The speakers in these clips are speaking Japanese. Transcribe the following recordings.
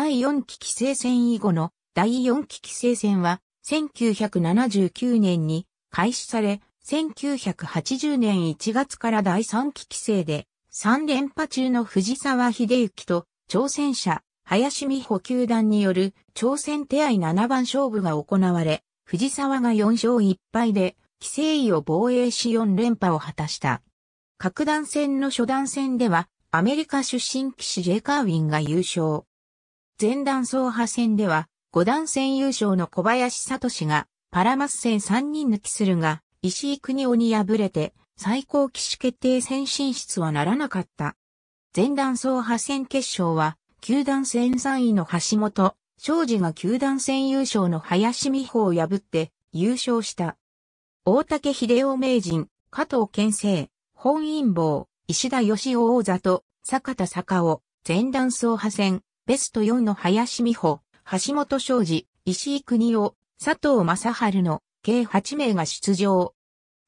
第4期規制線以後の第4期規制線は1979年に開始され、1980年1月から第3期規制で3連覇中の藤沢秀行と挑戦者林美穂球団による挑戦手合7番勝負が行われ、藤沢が4勝1敗で、規制位を防衛し4連覇を果たした。各段戦の初段戦では、アメリカ出身騎士ジェイカーウィンが優勝。前段走破戦では、五段戦優勝の小林聡が、パラマス戦3人抜きするが、石井国夫に敗れて、最高騎手決定戦進出はならなかった。前段走破戦決勝は、九段戦3位の橋本、庄司が九段戦優勝の林美穂を破って優勝した。大竹秀夫名人、加藤健生、本因坊、石田義雄王座と、坂田坂尾、前段走破戦、ベスト4の林美穂、橋本昌司、石井国夫、佐藤正春の計8名が出場。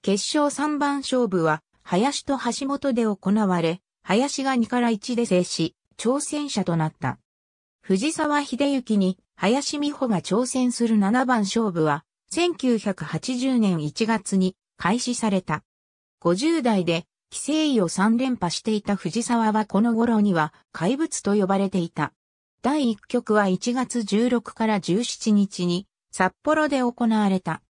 決勝3番勝負は、林と橋本で行われ、林が2から1で制し、挑戦者となった。藤沢秀幸に林美穂が挑戦する7番勝負は、1980年1月に開始された。50代で、規制位を3連覇していた藤沢はこの頃には怪物と呼ばれていた。第1局は1月16から17日に札幌で行われた。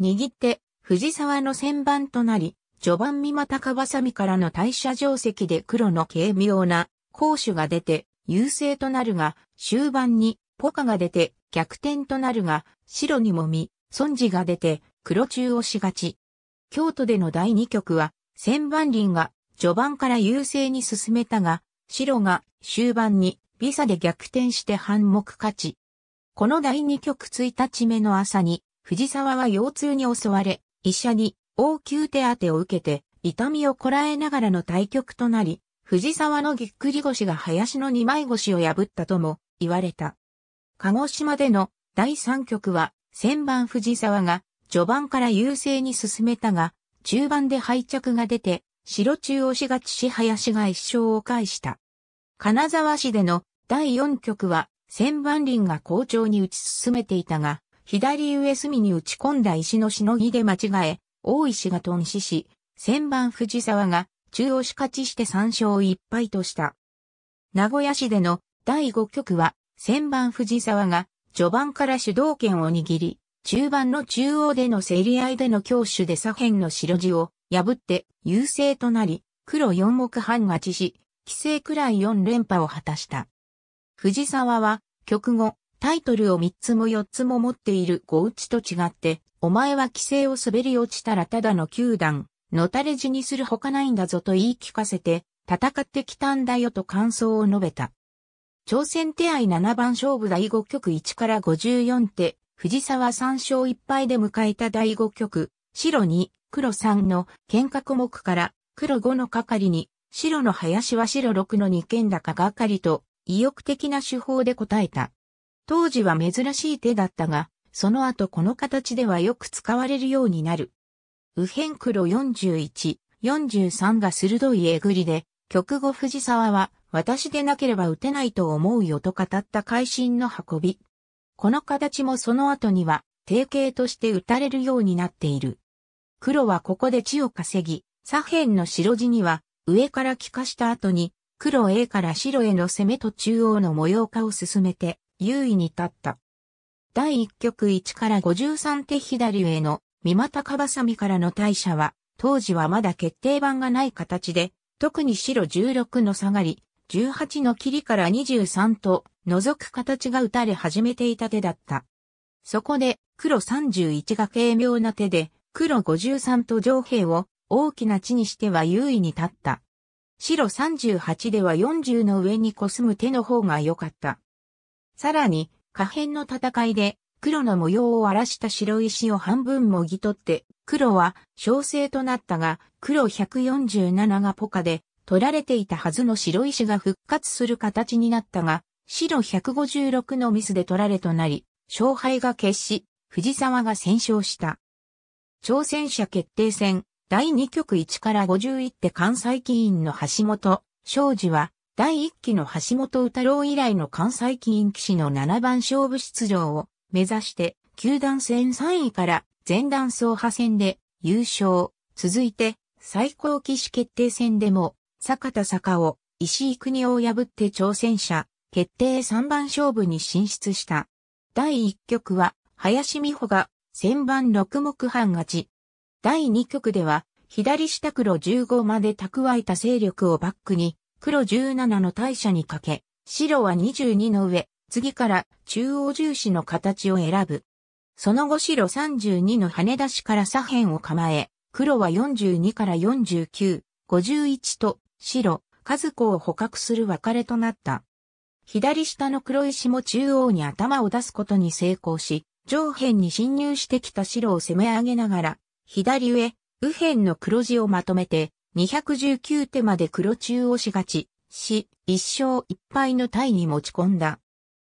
握って藤沢の先番となり、序盤三股かばさみからの大社定石で黒の軽妙な攻守が出て優勢となるが、終盤にポカが出て逆転となるが、白にもみ、孫次が出て黒中押しがち。京都での第2局は、千番林が序盤から優勢に進めたが、白が終盤にビサで逆転して反目勝ち。この第2局1日目の朝に、藤沢は腰痛に襲われ、医者に応急手当を受けて、痛みをこらえながらの対局となり、藤沢のぎっくり腰が林の二枚腰を破ったとも言われた。鹿児島での第3局は、先番藤沢が序盤から優勢に進めたが、中盤で敗着が出て、白中押し勝ちし林が一勝を返した。金沢市での第4局は、千番輪が好調に打ち進めていたが、左上隅に打ち込んだ石のしのぎで間違え、大石が頓死し、千番藤沢が中押し勝ちして3勝1敗とした。名古屋市での第5局は、千番藤沢が序盤から主導権を握り、中盤の中央での競り合いでの強手で左辺の白地を破って優勢となり、黒4目半勝ちし、規制くらい4連覇を果たした。藤沢は、曲後、タイトルを3つも4つも持っているゴウチと違って、お前は規制を滑り落ちたらただの球団、のたれ死にするほかないんだぞと言い聞かせて、戦ってきたんだよと感想を述べた。挑戦手合7番勝負第5局1から54手、藤沢3勝1敗で迎えた第5局、白2、黒3の喧嘩項目から、黒5の係に、白の林は白6の二軒高係と、意欲的な手法で答えた。当時は珍しい手だったが、その後この形ではよく使われるようになる。右辺黒41、43が鋭いえぐりで、曲後藤沢は、私でなければ打てないと思うよと語った会心の運び。この形もその後には、定型として打たれるようになっている。黒はここで地を稼ぎ、左辺の白地には、上から帰化した後に、黒 A から白への攻めと中央の模様化を進めて優位に立った。第1局1から53手左上の三股かばさみからの大射は、当時はまだ決定版がない形で、特に白16の下がり、18の切りから23と、覗く形が打たれ始めていた手だった。そこで、黒31が軽妙な手で、黒53と上兵を大きな地にしては優位に立った。白38では40の上にコスむ手の方が良かった。さらに、下辺の戦いで、黒の模様を荒らした白石を半分もぎ取って、黒は小生となったが、黒147がポカで、取られていたはずの白石が復活する形になったが、白156のミスで取られとなり、勝敗が決し、藤沢が戦勝した。挑戦者決定戦、第2局1から51手関西棋院の橋本、庄司は、第1期の橋本宇太郎以来の関西棋院騎士の7番勝負出場を目指して、球団戦3位から前段総派戦で優勝。続いて、最高騎士決定戦でも、坂田坂を石井国を破って挑戦者、決定3番勝負に進出した。第1局は、林美穂が、千番六目半勝ち。第2局では、左下黒15まで蓄えた勢力をバックに、黒17の大社にかけ、白は22の上、次から中央重視の形を選ぶ。その後白32の跳ね出しから左辺を構え、黒は42から49、51と白、数子を捕獲する別れとなった。左下の黒石も中央に頭を出すことに成功し、上辺に侵入してきた白を攻め上げながら、左上、右辺の黒字をまとめて、219手まで黒中押しがち、し、一勝一敗のタイに持ち込んだ。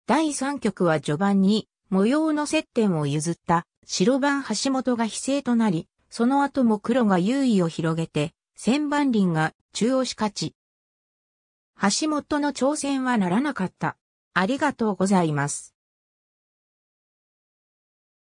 第3局は序盤に、模様の接点を譲った、白番橋本が非牲となり、その後も黒が優位を広げて、千番林が中押し勝ち。橋本の挑戦はならなかった。ありがとうございます。